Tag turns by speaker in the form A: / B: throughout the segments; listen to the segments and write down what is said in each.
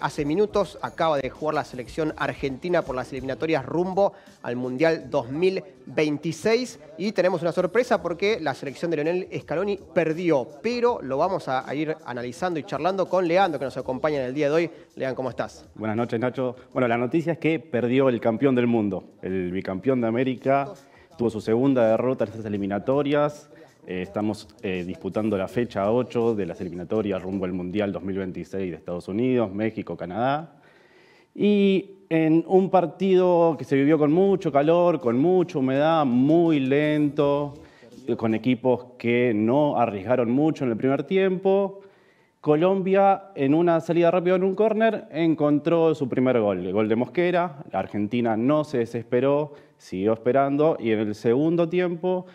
A: Hace minutos acaba de jugar la selección argentina por las eliminatorias rumbo al Mundial 2026 y tenemos una sorpresa porque la selección de Leonel Scaloni perdió, pero lo vamos a ir analizando y charlando con Leandro que nos acompaña en el día de hoy. Leandro, ¿cómo estás?
B: Buenas noches, Nacho. Bueno, la noticia es que perdió el campeón del mundo, el bicampeón de América, tuvo su segunda derrota en estas eliminatorias eh, estamos eh, disputando la fecha 8 de las eliminatorias rumbo al Mundial 2026 de Estados Unidos, México, Canadá. Y en un partido que se vivió con mucho calor, con mucha humedad, muy lento, con equipos que no arriesgaron mucho en el primer tiempo, Colombia en una salida rápida en un córner encontró su primer gol, el gol de Mosquera. La Argentina no se desesperó, siguió esperando y en el segundo tiempo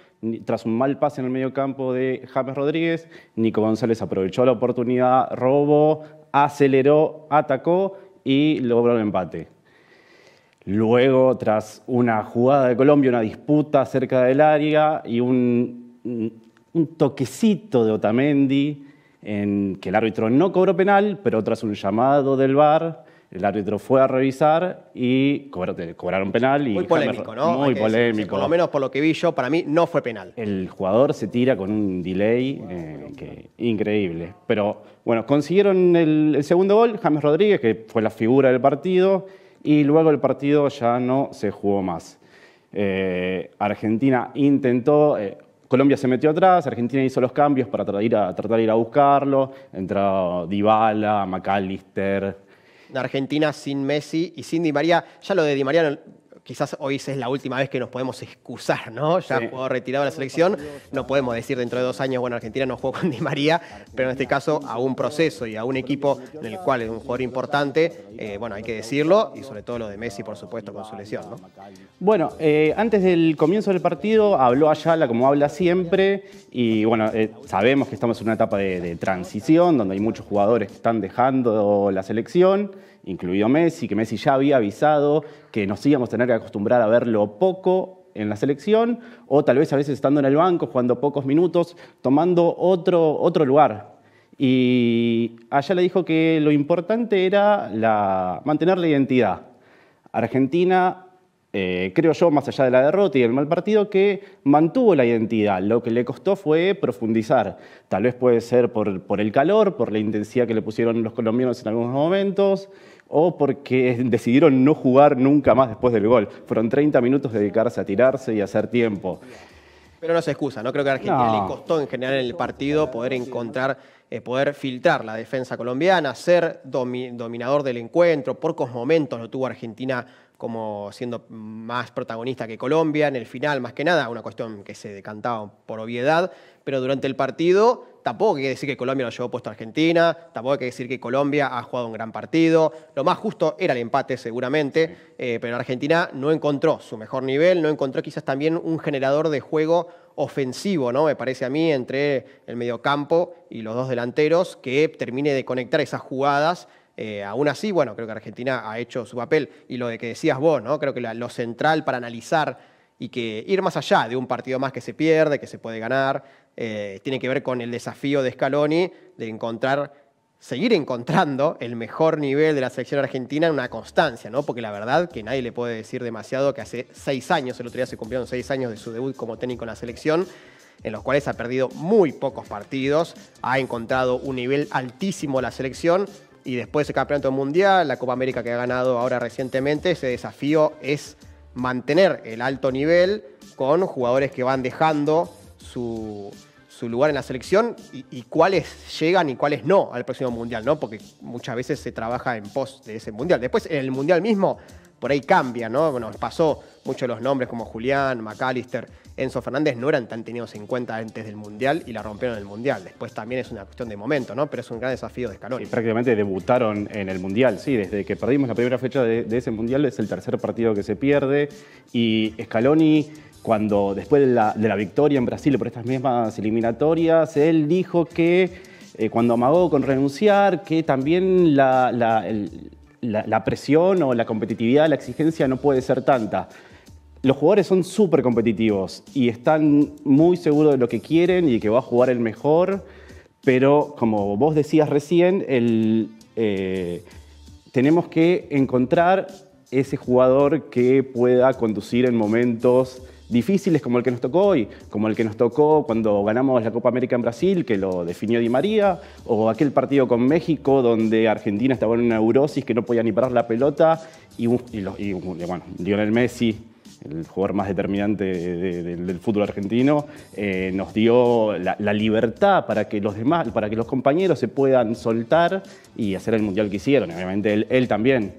B: tras un mal pase en el medio campo de James Rodríguez, Nico González aprovechó la oportunidad, robó, aceleró, atacó y logró el empate. Luego, tras una jugada de Colombia, una disputa cerca del área y un, un toquecito de Otamendi, en que el árbitro no cobró penal, pero tras un llamado del VAR, el árbitro fue a revisar y cobraron, penal. Y muy polémico, ¿no? Muy polémico. por lo menos
A: por lo que vi yo, para mí no fue penal.
B: El jugador se tira con un delay
A: eh,
B: increíble. Pero bueno, consiguieron el, segundo gol, James Rodríguez, que fue la figura del partido, y luego el partido ya no se jugó más. Eh, Argentina intentó, eh, Colombia se metió atrás, Argentina hizo los cambios para tratar, de ir a buscarlo,
A: entró Dybala, McAllister, Argentina sin Messi y sin Di María. Ya lo de Di María quizás hoy es la última vez que nos podemos excusar, ¿no? Ya retirado de la selección, no podemos decir dentro de dos años, bueno, Argentina no juega con Di María, pero en este caso a un proceso y a un equipo en el cual es un jugador importante eh, bueno, hay que decirlo, y sobre todo lo de Messi, por supuesto, con su lesión. ¿no?
B: Bueno, eh, antes del comienzo del partido habló Ayala como habla siempre, y bueno, eh, sabemos que estamos en una etapa de, transición, donde hay muchos jugadores que están dejando la selección, incluido Messi, que Messi ya había avisado que nos íbamos a tener que acostumbrar a verlo poco en la selección, o tal vez a veces estando en el banco, jugando pocos minutos, tomando otro, otro lugar y allá le dijo que lo importante era mantener la identidad. Argentina, eh, creo yo, más allá de la derrota y el mal partido, que mantuvo la identidad. Lo que le costó fue profundizar. Tal vez puede ser por, el calor, por la intensidad que le pusieron los colombianos en algunos momentos, o porque decidieron no jugar nunca más después del gol. Fueron 30 minutos de dedicarse a tirarse y hacer tiempo.
A: Pero no se excusa, ¿no? Creo que a Argentina le costó en general en el partido poder encontrar eh, poder filtrar la defensa colombiana, ser dominador del encuentro. Por pocos momentos lo tuvo Argentina como siendo más protagonista que Colombia en el final, más que nada, una cuestión que se decantaba por obviedad, pero durante el partido Tampoco hay que decir que Colombia lo llevó puesto a Argentina, tampoco hay que decir que Colombia ha jugado un gran partido. Lo más justo era el empate seguramente, eh, pero Argentina no encontró su mejor nivel, no encontró quizás también un generador de juego ofensivo, ¿no? Me parece a mí, entre el mediocampo y los dos delanteros, que termine de conectar esas jugadas. Eh, aún así, bueno, creo que Argentina ha hecho su papel. Y lo de que decías vos, ¿no? Creo que lo central para analizar y que ir más allá de un partido más que se pierde, que se puede ganar, eh, tiene que ver con el desafío de Scaloni de encontrar, seguir encontrando el mejor nivel de la selección argentina en una constancia, ¿no? Porque la verdad que nadie le puede decir demasiado que hace seis años, el otro día se cumplieron seis años de su debut como técnico en la selección, en los cuales ha perdido muy pocos partidos, ha encontrado un nivel altísimo la selección y después el Campeonato Mundial, la Copa América que ha ganado ahora recientemente, ese desafío es mantener el alto nivel con jugadores que van dejando su, su lugar en la selección y, cuáles llegan y cuáles no al próximo mundial, ¿no? Porque muchas veces se trabaja en pos de ese mundial. Después, en el mundial mismo, por ahí cambia, ¿no? Bueno, pasó muchos los nombres como Julián, McAllister, Enzo Fernández, no eran tan tenidos en cuenta antes del mundial y la rompieron en el mundial. Después también es una cuestión de momento, ¿no? Pero es un gran desafío de Scaloni. Y
B: prácticamente debutaron en el mundial, sí, desde que perdimos la primera fecha de, de ese mundial, es el tercer partido que se pierde y Scaloni cuando después de la, victoria en Brasil por estas mismas eliminatorias, él dijo que eh, cuando amagó con renunciar, que también la, presión o la competitividad, la exigencia no puede ser tanta. Los jugadores son súper competitivos y están muy seguros de lo que quieren y que va a jugar el mejor, pero como vos decías recién, eh, tenemos que encontrar ese jugador que pueda conducir en momentos difíciles como el que nos tocó hoy, como el que nos tocó cuando ganamos la Copa América en Brasil, que lo definió Di María, o aquel partido con México donde Argentina estaba en una neurosis que no podía ni parar la pelota y, bueno, Lionel Messi el jugador más determinante del fútbol argentino, eh, nos dio la, libertad para que los demás, para que los compañeros se puedan soltar y hacer el mundial que hicieron. Obviamente él también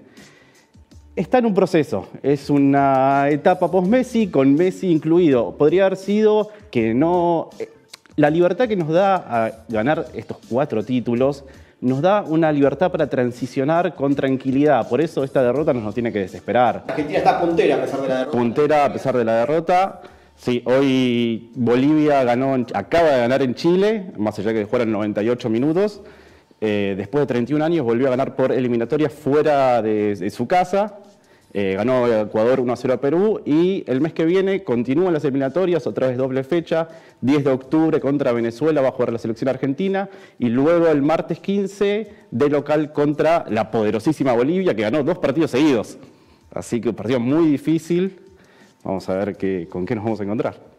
B: está en un proceso. Es una etapa post-Messi, con Messi incluido. Podría haber sido que no. Eh, la libertad que nos da a ganar estos cuatro títulos nos da una libertad para transicionar con tranquilidad. Por eso esta derrota nos, tiene que desesperar. Argentina
A: está puntera a pesar de la derrota.
B: Puntera a pesar de la derrota. Sí, hoy Bolivia ganó, acaba de ganar en Chile, más allá de que jugaron 98 minutos. Eh, después de 31 años volvió a ganar por eliminatorias fuera de, su casa. Eh, ganó Ecuador 1 a 0 a Perú y el mes que viene continúan las eliminatorias, otra vez doble fecha, 10 de octubre contra Venezuela va a jugar la selección argentina y luego el martes 15 de local contra la poderosísima Bolivia que ganó dos partidos seguidos. Así que un partido muy difícil, vamos a ver qué, con qué nos vamos a encontrar.